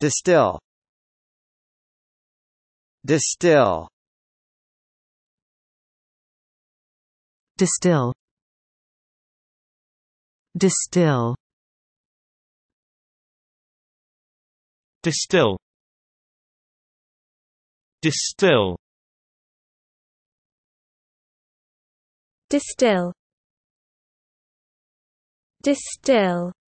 Distill Distill Distill Distill Distill Distill Distill Distill